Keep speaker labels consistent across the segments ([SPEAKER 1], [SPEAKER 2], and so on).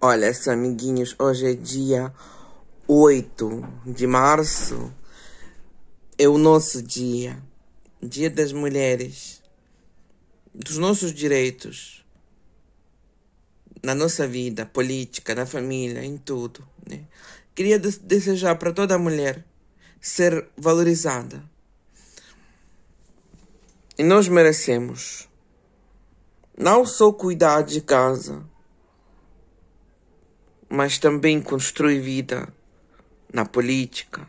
[SPEAKER 1] Olha, seus amiguinhos, hoje é dia 8 de março. É o nosso dia. Dia das mulheres. Dos nossos direitos. Na nossa vida política, na família, em tudo. Né? Queria desejar para toda mulher ser valorizada. E nós merecemos não só cuidar de casa mas também constrói vida na política,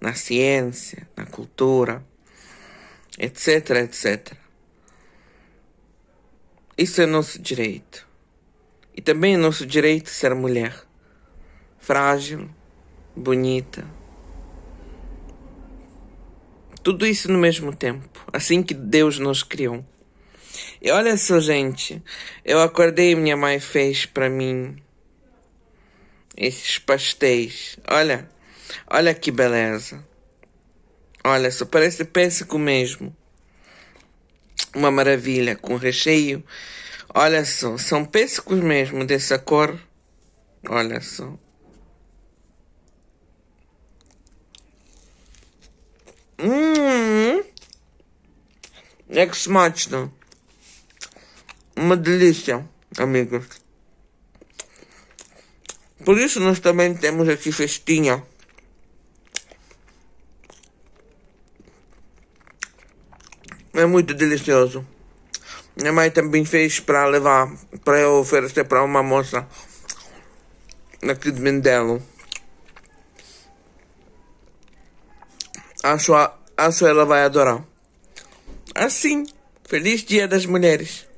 [SPEAKER 1] na ciência, na cultura, etc, etc. Isso é nosso direito. E também é nosso direito ser mulher. Frágil, bonita. Tudo isso no mesmo tempo, assim que Deus nos criou. E olha só, gente, eu acordei e minha mãe fez para mim esses pastéis. Olha, olha que beleza. Olha, só parece pêssego mesmo. Uma maravilha, com recheio. Olha só, são pêssegos mesmo dessa cor. Olha só. Hum, é que smačno. Uma delícia, amigos. Por isso nós também temos aqui festinha. É muito delicioso. Minha mãe também fez para levar, para eu oferecer para uma moça aqui de Mindelo. Acho, acho ela vai adorar. Assim, feliz Dia das Mulheres.